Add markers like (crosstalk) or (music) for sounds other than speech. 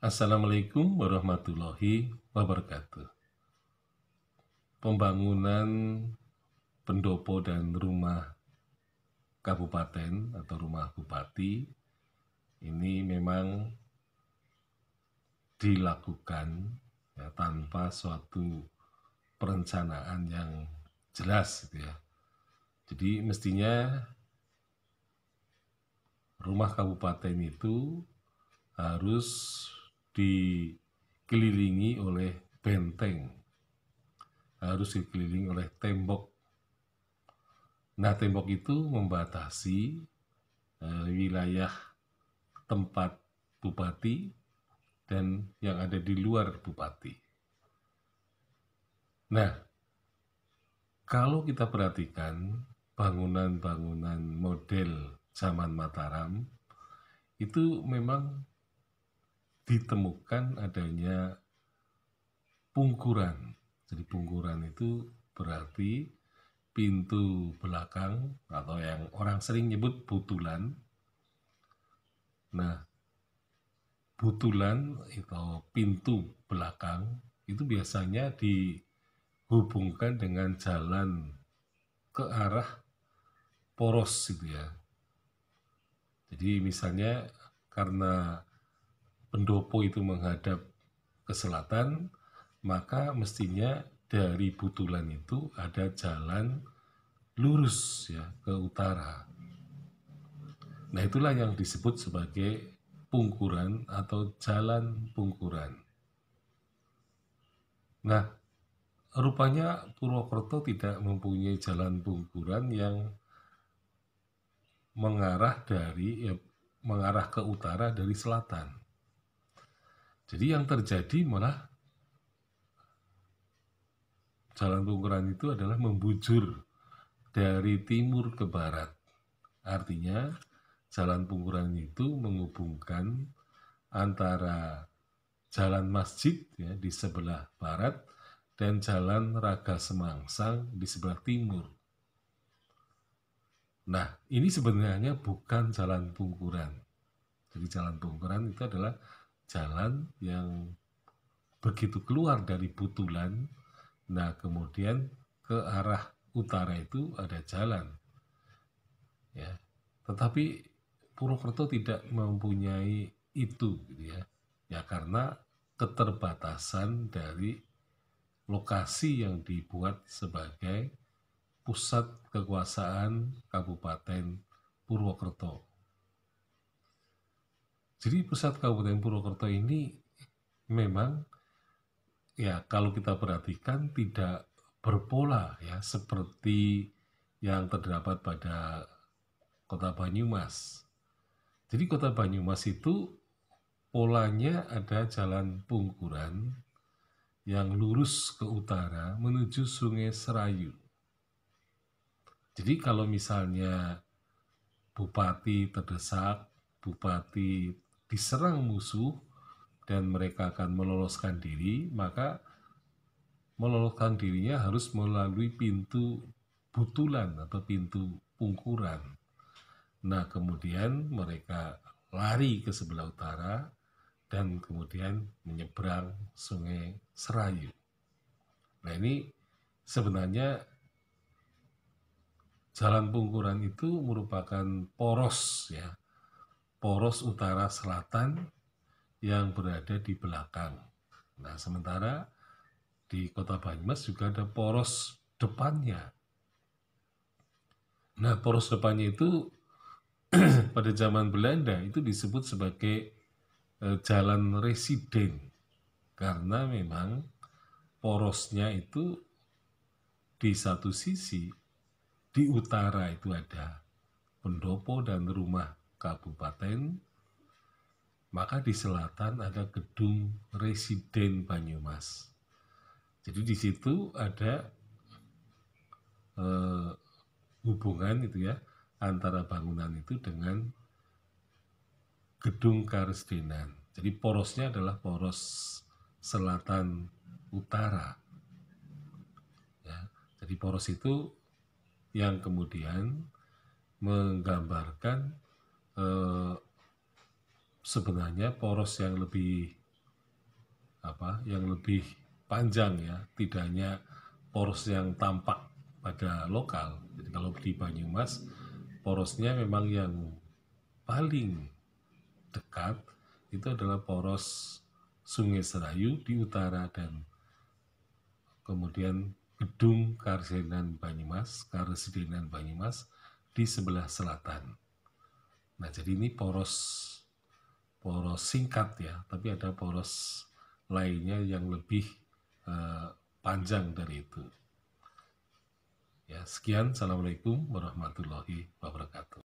Assalamualaikum warahmatullahi wabarakatuh. Pembangunan pendopo dan rumah kabupaten atau rumah bupati ini memang dilakukan ya, tanpa suatu perencanaan yang jelas gitu ya. Jadi mestinya rumah kabupaten itu harus dikelilingi oleh benteng harus dikelilingi oleh tembok nah tembok itu membatasi uh, wilayah tempat bupati dan yang ada di luar bupati nah kalau kita perhatikan bangunan-bangunan model zaman Mataram itu memang ditemukan adanya pungkuran. Jadi pungkuran itu berarti pintu belakang atau yang orang sering nyebut butulan. Nah, butulan atau pintu belakang itu biasanya dihubungkan dengan jalan ke arah poros gitu ya. Jadi misalnya karena pendopo itu menghadap ke selatan, maka mestinya dari Butulan itu ada jalan lurus ya ke utara. Nah, itulah yang disebut sebagai pungkuran atau jalan pungkuran. Nah, rupanya Purwokerto tidak mempunyai jalan pungkuran yang mengarah dari ya, mengarah ke utara dari selatan. Jadi yang terjadi malah jalan pengukuran itu adalah membujur dari timur ke barat. Artinya jalan pengukuran itu menghubungkan antara jalan masjid ya, di sebelah barat dan jalan Raga Semangsang di sebelah timur. Nah, ini sebenarnya bukan jalan pengukuran. Jadi jalan pengukuran itu adalah jalan yang begitu keluar dari Butulan, nah kemudian ke arah utara itu ada jalan. Ya. Tetapi Purwokerto tidak mempunyai itu gitu ya. Ya karena keterbatasan dari lokasi yang dibuat sebagai pusat kekuasaan Kabupaten Purwokerto. Jadi pusat Kabupaten Purwokerto ini memang ya kalau kita perhatikan tidak berpola ya seperti yang terdapat pada kota Banyumas. Jadi kota Banyumas itu polanya ada jalan pungkuran yang lurus ke utara menuju Sungai Serayu. Jadi kalau misalnya bupati terdesak, bupati diserang musuh dan mereka akan meloloskan diri, maka meloloskan dirinya harus melalui pintu butulan atau pintu pungkuran. Nah, kemudian mereka lari ke sebelah utara dan kemudian menyeberang Sungai Serayu. Nah, ini sebenarnya jalan pungkuran itu merupakan poros ya poros utara selatan yang berada di belakang. Nah, sementara di kota Banyumas juga ada poros depannya. Nah, poros depannya itu (clears throat) pada zaman Belanda itu disebut sebagai e, jalan residen karena memang porosnya itu di satu sisi di utara itu ada pendopo dan rumah kabupaten, maka di selatan ada gedung residen Banyumas. Jadi di situ ada eh, hubungan itu ya antara bangunan itu dengan gedung karesdenan. Jadi porosnya adalah poros selatan utara. Ya, jadi poros itu yang kemudian menggambarkan Eh, sebenarnya poros yang lebih apa yang lebih panjang ya tidak hanya poros yang tampak pada lokal jadi kalau di Banyumas porosnya memang yang paling dekat itu adalah poros Sungai Serayu di utara dan kemudian Gedung Karesidenan Banyumas, Karsidenan Banyumas di sebelah selatan. Nah, jadi ini poros poros singkat ya, tapi ada poros lainnya yang lebih uh, panjang dari itu. Ya, sekian. Assalamualaikum warahmatullahi wabarakatuh.